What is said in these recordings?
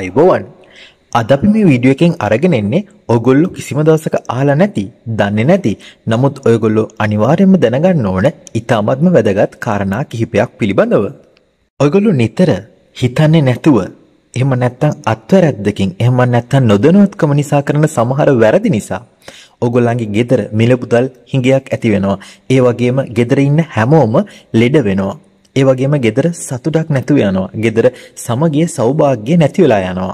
අයිබෝවන් අද අපි මේ වීඩියෝ එකෙන් අරගෙන එන්නේ ඔයගොල්ලෝ කිසිම දවසක අහලා නැති, දන්නේ නැති. නමුත් ඔයගොල්ලෝ අනිවාර්යයෙන්ම දැනගන්න ඕන ඊටාත්ම වැදගත් කාරණා කිහිපයක් පිළිබඳව. ඔයගොල්ලෝ නිතර හිතන්නේ නැතුව එහෙම නැත්තම් අත්වැරද්දකින් එහෙම නැත්තම් නොදැනුවත්කම නිසා කරන සමහර වැරදි නිසා ඔගොල්ලන්ගේ ගෙදර මිලපුදල් හිඟයක් ඇති වෙනවා. ඒ වගේම ගෙදර ඉන්න හැමෝම ලෙඩ වෙනවා. ඒ වගේම ගෙදර සතුටක් නැතුව යනවා. ගෙදර සමගිය සෞභාග්‍ය නැති වෙලා යනවා.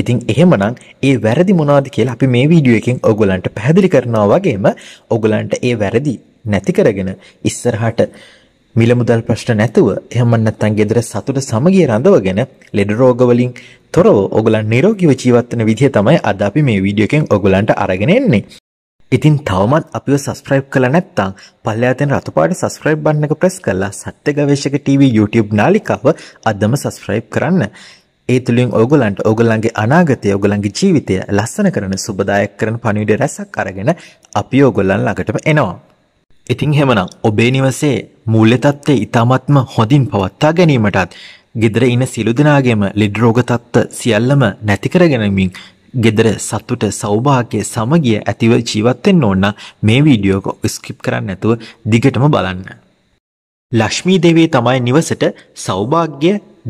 ඉතින් එහෙමනම් ඒ වැරදි මොනවද කියලා අපි මේ වීඩියෝ එකෙන් ඔයගොල්ලන්ට පැහැදිලි කරනවා වගේම ඔයගොල්ලන්ට ඒ වැරදි නැති කරගෙන ඉස්සරහට මිල මුදල් ප්‍රශ්න නැතුව එහෙම නැත්නම් ගෙදර සතුට සමගිය රඳවගෙන ලෙඩ රෝග වලින් තොරව ඔයගලන් නිරෝගීව ජීවත් වෙන විදිය තමයි අද අපි මේ වීඩියෝ එකෙන් ඔයගලන්ට අරගෙන එන්නේ. ඉතින් තවමත් අපිව සස්ක්‍රයිබ් කළ නැත්තං පල්ලයාතෙන් රතුපාට සස්ක්‍රයිබ් බන්න එක ප්‍රෙස් කරලා සත්‍ය ගවේශක TV YouTube නාලිකාව අදම සස්ක්‍රයිබ් කරන්න. ඒ තුළින් ඔගොලන්ට ඔගොල්ලන්ගේ අනාගතය ඔගොලන්ගේ ජීවිතය ලස්සන කරන සුබදායක් කරන පණිවිඩ රැසක් අරගෙන අපි ඔගොල්ලන් ළඟටම එනවා. ඉතින් හෙමනම් ඔබේ නිවසේ මූල්‍ය තත්ත්වය ඉතාමත්ම හොඳින් පවත්වා ගැනීමටත් ගෙදර ඉන සිළු දෙනාගේම ලෙඩ රෝග තත්ත්ව සියල්ලම නැති කර ගැනීමෙන් ගෙදර සතුට සෞභාග්‍ය සමගිය ඇතිව ජීවත් වෙන්න ඕන මේ වීඩියෝ එක ස්කිප් කරන්න නැතුව දිගටම බලන්න. ලක්ෂ්මී දේවිය තමයි නිවසට සෞභාග්‍ය,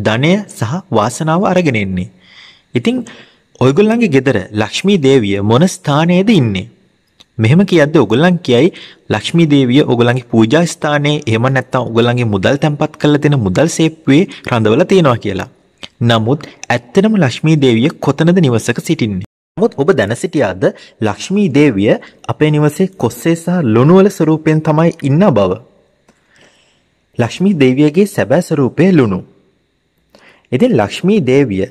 ධනය සහ වාසනාව අරගෙන එන්නේ. ඉතින් ඔයගොල්ලන්ගේ ගෙදර ලක්ෂ්මී දේවිය මොන ස්ථානයේද ඉන්නේ? මෙහෙම කියද්දී ඔයගොල්ලන් කියයි ලක්ෂ්මී දේවිය ඔයගොල්ලන්ගේ පූජා ස්ථානයේ එහෙම නැත්නම් ඔයගොල්ලන්ගේ මුදල් තැන්පත් කරලා තියෙන මුදල් සේප්පුවේ රඳවලා තියනවා කියලා. නමුත් ඇත්තටම ලක්ෂ්මී දේවිය කොතනද නිවසක සිටින්නේ? නමුත් ඔබ දැන සිටියාද ලක්ෂ්මී දේවිය අපේ නිවසේ කොස්සේ සහ ලුණුවල ස්වරූපයෙන් තමයි ඉන්න බව. ලක්ෂ්මී දේවියගේ සැබෑ ස්වරූපය ලුණු. ඉතින් ලක්ෂ්මී දේවිය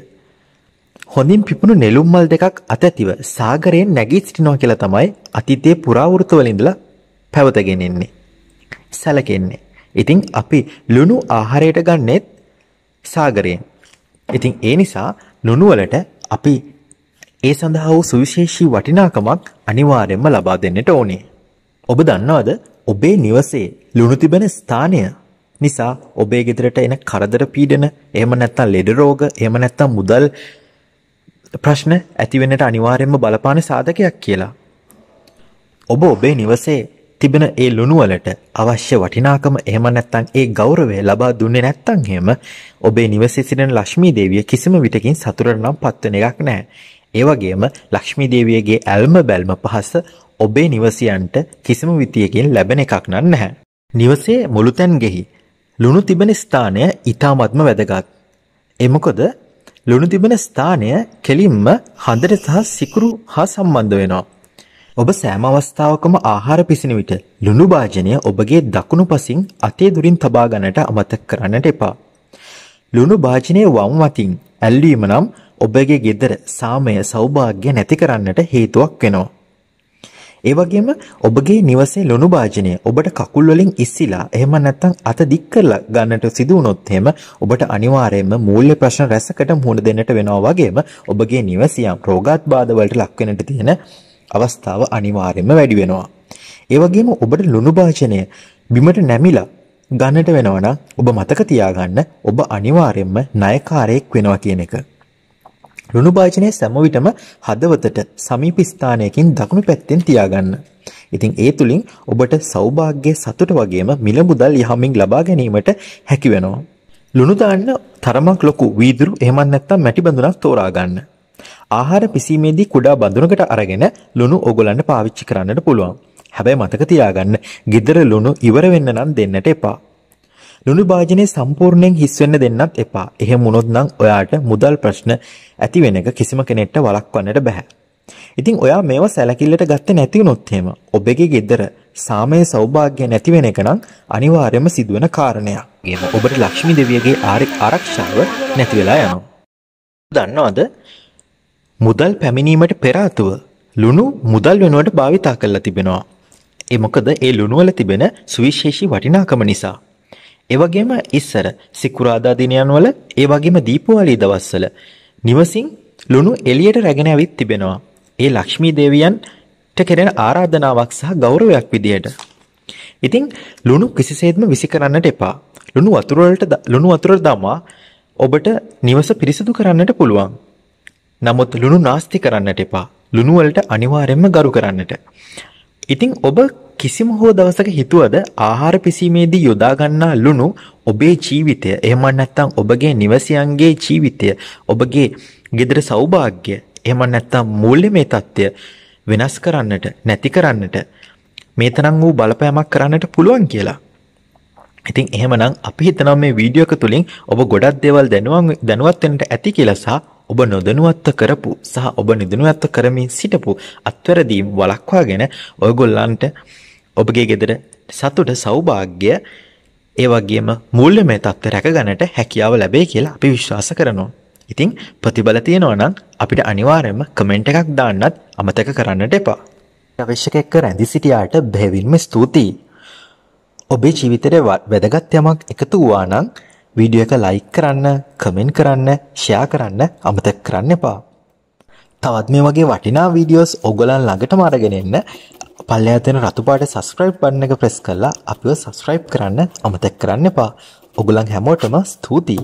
හොඳින් පිපුණු නෙළුම් මල් දෙකක් අතැතිව සාගරයෙන් නැගී සිටිනවා කියලා තමයි අතීතයේ පුරාවෘත්තවල ඉඳලා පැවතගෙන ඉන්නේ. සැලකෙන්නේ. ඉතින් අපි ලුණු ආහාරයට ගන්නෙත් සාගරයෙන්. ඉතින් ඒ නිසා නුනුවලට අපි ඒ සඳහා වූ සුවිශේෂී වටිනාකමක් අනිවාර්යයෙන්ම ලබා දෙන්නට ඕනේ. ඔබ දන්නවද ඔබේ නිවසේ ලුණු තිබෙන ස්ථානය නිසා ඔබේ ගෙදරට එන කරදර පීඩන, එහෙම නැත්නම් ලෙඩ රෝග, එහෙම නැත්නම් මුදල් ප්‍රශ්න ඇති වෙන්නට අනිවාර්යයෙන්ම බලපාන සාධකයක් කියලා. ඔබ ඔබේ නිවසේ තිබෙන ඒ ලුණුවලට අවශ්‍ය වටිනාකම එහෙම නැත්නම් ඒ ගෞරවය ලබා දුන්නේ නැත්නම් එහෙම ඔබේ නිවසේ සිටින ලක්ෂ්මී දේවිය කිසිම විටකින් සතුටට නම් පත්වෙන එකක් නැහැ. ඒ වගේම ලක්ෂ්මී දේවියගේ ඇල්ම බැල්ම පහස ඔබේ නිවසියන්ට කිසිම විතියකින් ලැබෙන එකක් නන් නැහැ. නිවසේ මුළුතැන්ගෙහි ලුණු තිබෙන ස්ථානය ඊටාත්ම වැදගත්. ඒ මොකද ලුණු තිබෙන ස්ථානය කෙලින්ම හඳට සහ සිකුරු හා සම්බන්ධ වෙනවා. ඔබ සෑම අවස්ථාවකම ආහාර පිසින විට ලුණු භාජනය ඔබගේ දකුණු පසින් අතේ දුරින් තබා ගන්නට අමතක කරන්නට එපා. ලුණු භාජනයේ වම් වතින් ඇල්වීම නම් ඔබගේ gedara සාමය සෞභාග්‍ය නැති කරන්නට හේතුවක් වෙනවා. ඒ වගේම ඔබගේ නිවසේ ලුණු භාජනය ඔබට කකුල් වලින් ඉස්සිලා එහෙම නැත්නම් අත දික් කරලා ගන්නට සිදු වුණොත් එහෙම ඔබට අනිවාර්යයෙන්ම මූල්‍ය ප්‍රශ්න රැසකට මුහුණ දෙන්නට වෙනවා වගේම ඔබගේ නිවසියම් රෝගාත්බාධ වලට ලක් වෙන්නට තියෙන අවස්ථාව අනිවාර්යයෙන්ම වැඩි වෙනවා. ඒ වගේම ඔබට ලුණු භාජනය බිමට නැමිලා ගන්නට වෙනවා නම් ඔබ මතක තියාගන්න ඔබ අනිවාර්යයෙන්ම ණයකාරයෙක් වෙනවා කියන එක. ලුණු භාජනය සෑම විටම හදවතට සමීප ස්ථානයකින් දකුණු පැත්තෙන් තියාගන්න. ඉතින් ඒ තුලින් ඔබට සෞභාග්‍ය සතුට වගේම මිල මුදල් යහමින් ලබා ගැනීමට හැකි වෙනවා. ලුණු දාන්න තරමක් ලොකු වීදුරු එහෙම නැත්නම් මැටි බඳුනක් තෝරා ගන්න. ආහාර පිසීමේදී කුඩා බඳුනකට අරගෙන ලුණු ඕගලන්ට පාවිච්චි කරන්නට පුළුවන්. හැබැයි මතක තියාගන්න গিදර ලුණු ඉවර වෙන්න නම් දෙන්නට එපා. ලුණු භාජනය සම්පූර්ණයෙන් හිස් වෙන්න දෙන්නත් එපා. එහෙම වුණොත් නම් ඔයාට මුදල් ප්‍රශ්න ඇති වෙන එක කිසිම කෙනෙක්ට වළක්වන්නට බෑ. ඉතින් ඔයා මේව සැලකිල්ලට ගත්තේ නැති වුණොත් එහෙම ඔබගේ ගෙදර සාමය සෞභාග්‍ය නැති වෙන එක නම් අනිවාර්යයෙන්ම සිදුවෙන කාරණයක්. ඒම ඔබට ලක්ෂ්මී දෙවියගේ ආරක්ෂාව නැති වෙලා යනවා. දන්නවද මුදල් පැමිණීමට පෙරාතුව ලුණු මුදල් වෙනුවට භාවිතා කරලා තිබෙනවා. ඒ මොකද ඒ ලුණුවල තිබෙන සුවිශේෂී වටිනාකම නිසා. ඒ වගේම ඉස්සර සිකුරාදා දිනයන්වල ඒ වගේම දීපාවලි දවස්වල නිවසින් ලුණු එළියට රැගෙන ඇවිත් තිබෙනවා. ඒ ලක්ෂ්මී දේවියන්ට කෙරෙන ආරාධනාවක් සහ ගෞරවයක් විදියට. ඉතින් ලුණු කිසිසේත්ම විසි කරන්නට එපා. ලුණු වතුර වලට ලුණු වතුර දමා ඔබට නිවස පිරිසිදු කරන්නට පුළුවන්. නමුත් ලුණු නාස්ති කරන්නට එපා. ලුණු වලට අනිවාර්යයෙන්ම ගරු කරන්නට. ඉතින් ඔබ කිසිම හෝ දවසක හිතුවද ආහාර පිසීමේදී යොදා ගන්නා ලුණු ඔබේ ජීවිතය එහෙම නැත්නම් ඔබගේ නිවසියන්ගේ ජීවිතය ඔබගේ ගෙදර සෞභාග්‍ය එහෙම නැත්නම් මූල්‍යමය తত্ত্বය වෙනස් කරන්නට නැති කරන්නට මේ තරම් වූ බලපෑමක් කරන්නට පුළුවන් කියලා. ඉතින් එහෙමනම් අපි හිතනවා මේ වීඩියෝ එක තුලින් ඔබ ගොඩක් දේවල් දැනුවත් වෙන්නට ඇති කියලා සහ ඔබ නොදනුවත්ව කරපු සහ ඔබ නිදනුවත්ව කරමින් සිටපු අත්වැරදීම් වළක්වාගෙන ඔයගොල්ලන්ට ඔබගේ ගෙදර සතුට සෞභාග්‍ය ඒ වගේම මුල්‍යමය තත්ත්ව රැකගන්නට හැකියාව ලැබේ කියලා අපි විශ්වාස කරනවා. ඉතින් ප්‍රතිබල තියෙනවා නම් අපිට අනිවාර්යයෙන්ම කමෙන්ට් එකක් දාන්නත් අමතක කරන්නට එපා. අවශ්‍යක එක්ක රැඳී සිටියාට බැවින්ම ස්තුතියි. ඔබේ ජීවිතේ වැදගත් යමක් එකතු වුණා නම් වීඩියෝ එක ලයික් කරන්න, කමෙන්ට් කරන්න, ෂෙයා කරන්න අමතක කරන්න එපා. තවත් මේ වගේ වටිනා වීඩියෝස් ඔයගලන් ළඟටම අරගෙන එන්න පල්ලෙහා තියෙන රතු පාට subscribe button එක press කරලා අපිව subscribe කරන්න අමතක කරන්න එපා. ඔයගලන් හැමෝටම ස්තුතියි.